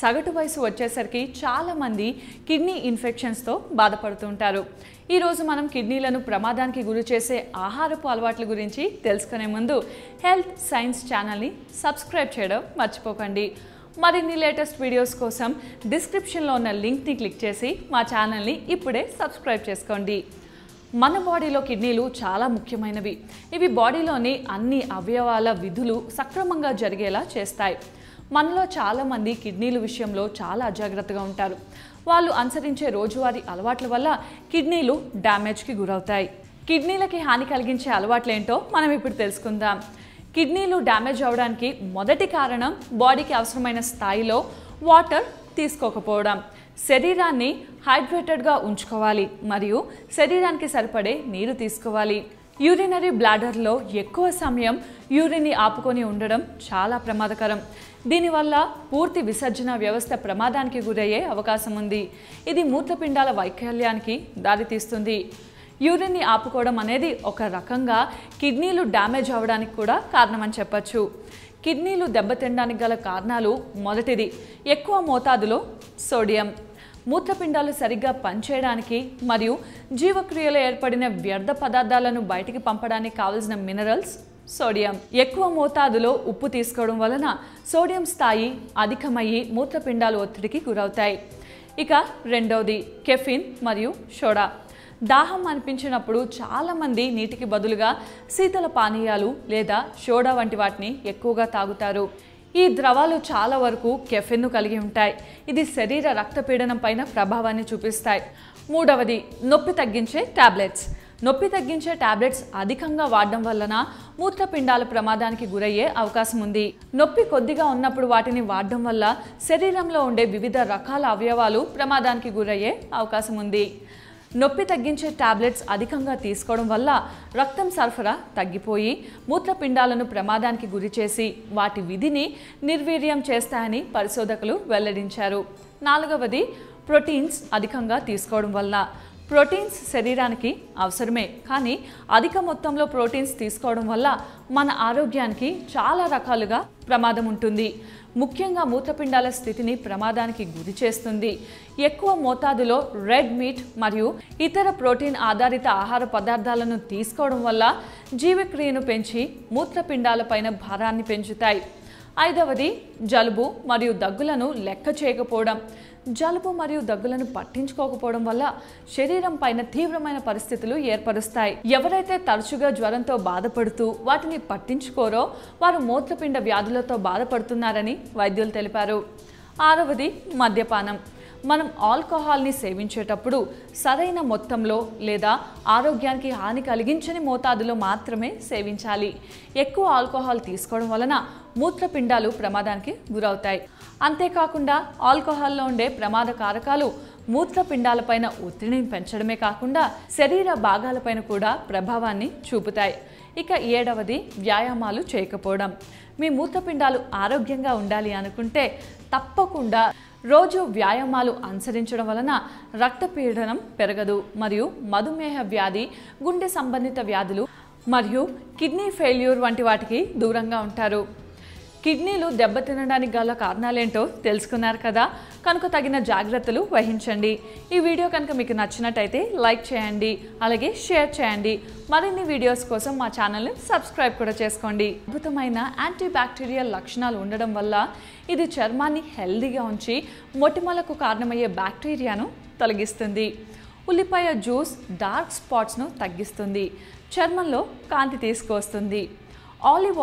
సగటు వయసు వచ్చేసరికి చాలామంది కిడ్నీ ఇన్ఫెక్షన్స్తో బాధపడుతుంటారు ఈరోజు మనం కిడ్నీలను ప్రమాదానికి గురి చేసే ఆహారపు అలవాట్ల గురించి తెలుసుకునే ముందు హెల్త్ సైన్స్ ఛానల్ని సబ్స్క్రైబ్ చేయడం మర్చిపోకండి మరిన్ని లేటెస్ట్ వీడియోస్ కోసం డిస్క్రిప్షన్లో ఉన్న లింక్ని క్లిక్ చేసి మా ఛానల్ని ఇప్పుడే సబ్స్క్రైబ్ చేసుకోండి మన బాడీలో కిడ్నీలు చాలా ముఖ్యమైనవి ఇవి బాడీలోని అన్ని అవయవాల విధులు సక్రమంగా జరిగేలా చేస్తాయి మనలో చాలామంది కిడ్నీల విషయంలో చాలా అజాగ్రత్తగా ఉంటారు వాళ్ళు అనుసరించే రోజువారీ అలవాట్ల వల్ల కిడ్నీలు డ్యామేజ్కి గురవుతాయి కిడ్నీలకి హాని కలిగించే అలవాట్లు ఏంటో మనం ఇప్పుడు తెలుసుకుందాం కిడ్నీలు డ్యామేజ్ అవడానికి మొదటి కారణం బాడీకి అవసరమైన స్థాయిలో వాటర్ తీసుకోకపోవడం శరీరాన్ని హైడ్రేటెడ్గా ఉంచుకోవాలి మరియు శరీరానికి సరిపడే నీరు తీసుకోవాలి యూరినరీ బ్లాడర్లో ఎక్కువ సమయం యూరిన్ని ఆపుకొని ఉండడం చాలా ప్రమాదకరం దీనివల్ల పూర్తి విసర్జన వ్యవస్థ ప్రమాదానికి గురయ్యే అవకాశం ఉంది ఇది మూత్రపిండాల వైకల్యానికి దారితీస్తుంది యూరిన్ని ఆపుకోవడం అనేది ఒక రకంగా కిడ్నీలు డ్యామేజ్ అవ్వడానికి కూడా కారణమని చెప్పచ్చు కిడ్నీలు దెబ్బతినడానికి గల కారణాలు మొదటిది ఎక్కువ మోతాదులో సోడియం మూత్రపిండాలు సరిగ్గా పనిచేయడానికి మరియు జీవక్రియలో ఏర్పడిన వ్యర్థ పదార్థాలను బయటికి పంపడానికి కావలసిన మినరల్స్ సోడియం ఎక్కువ మోతాదులో ఉప్పు తీసుకోవడం వలన సోడియం స్థాయి అధికమయ్యి మూత్రపిండాలు ఒత్తిడికి గురవుతాయి ఇక రెండవది కెఫిన్ మరియు షోడా దాహం అనిపించినప్పుడు చాలామంది నీటికి బదులుగా శీతల పానీయాలు లేదా షోడా వంటి వాటిని ఎక్కువగా తాగుతారు ఈ ద్రవాలు చాలా వరకు కెఫెన్ను కలిగి ఉంటాయి ఇది శరీర రక్తపీడనం పైన ప్రభావాన్ని చూపిస్తాయి మూడవది నొప్పి తగ్గించే టాబ్లెట్స్ నొప్పి తగ్గించే టాబ్లెట్స్ అధికంగా వాడడం వలన మూత్రపిండాల ప్రమాదానికి గురయ్యే అవకాశం ఉంది నొప్పి కొద్దిగా ఉన్నప్పుడు వాటిని వాడడం వల్ల శరీరంలో ఉండే వివిధ రకాల అవయవాలు ప్రమాదానికి గురయ్యే అవకాశం ఉంది నొప్పి తగ్గించే టాబ్లెట్స్ అధికంగా తీసుకోవడం వల్ల రక్తం సరఫరా తగ్గిపోయి మూత్రపిండాలను ప్రమాదానికి గురిచేసి వాటి విధిని నిర్వీర్యం చేస్తాయని పరిశోధకులు వెల్లడించారు నాలుగవది ప్రోటీన్స్ అధికంగా తీసుకోవడం వల్ల ప్రోటీన్స్ శరీరానికి అవసరమే కానీ అధిక మొత్తంలో ప్రోటీన్స్ తీసుకోవడం వల్ల మన ఆరోగ్యానికి చాలా రకాలుగా ప్రమాదం ఉంటుంది ముఖ్యంగా మూత్రపిండాల స్థితిని ప్రమాదానికి గురి చేస్తుంది ఎక్కువ మోతాదులో రెడ్ మీట్ మరియు ఇతర ప్రోటీన్ ఆధారిత ఆహార పదార్థాలను తీసుకోవడం వల్ల జీవక్రియను పెంచి మూత్రపిండాలపైన భారాన్ని పెంచుతాయి ఐదవది జలుబు మరియు దగ్గులను లెక్క చేయకపోవడం జలుబు మరియు దగ్గులను పట్టించుకోకపోవడం వల్ల శరీరం పైన తీవ్రమైన పరిస్థితులు ఏర్పరుస్తాయి ఎవరైతే తరచుగా జ్వరంతో బాధపడుతూ వాటిని పట్టించుకోరో వారు మూత్రపిండ వ్యాధులతో బాధపడుతున్నారని వైద్యులు తెలిపారు ఆరవది మద్యపానం మనం ఆల్కహాల్ని సేవించేటప్పుడు సరైన మొత్తంలో లేదా ఆరోగ్యానికి హాని కలిగించని మోతాదులో మాత్రమే సేవించాలి ఎక్కువ ఆల్కహాల్ తీసుకోవడం వలన మూత్రపిండాలు ప్రమాదానికి గురవుతాయి అంతేకాకుండా ఆల్కహాల్లో ఉండే ప్రమాద కారకాలు మూత్రపిండాలపైన ఒత్తిడిని పెంచడమే కాకుండా శరీర భాగాలపైన కూడా ప్రభావాన్ని చూపుతాయి ఇక ఏడవది వ్యాయామాలు చేయకపోవడం మీ మూత్రపిండాలు ఆరోగ్యంగా ఉండాలి అనుకుంటే తప్పకుండా రోజు వ్యాయామాలు అనుసరించడం వలన రక్తపీడనం పెరగదు మరియు మధుమేహ వ్యాధి గుండె సంబంధిత వ్యాధులు మరియు కిడ్నీ ఫెయిల్యూర్ వంటి వాటికి దూరంగా ఉంటారు కిడ్నీలు దెబ్బతినడానికి గల కారణాలేంటో తెలుసుకున్నారు కదా కనుక తగిన జాగ్రత్తలు వహించండి ఈ వీడియో కనుక మీకు నచ్చినట్టయితే లైక్ చేయండి అలాగే షేర్ చేయండి మరిన్ని వీడియోస్ కోసం మా ఛానల్ని సబ్స్క్రైబ్ కూడా చేసుకోండి అద్భుతమైన యాంటీబ్యాక్టీరియల్ లక్షణాలు ఉండడం వల్ల ఇది చర్మాన్ని హెల్దీగా ఉంచి మొటిమలకు కారణమయ్యే బ్యాక్టీరియాను తొలగిస్తుంది ఉల్లిపాయ జ్యూస్ డార్క్ స్పాట్స్ను తగ్గిస్తుంది చర్మంలో కాంతి తీసుకువస్తుంది ఆలివ్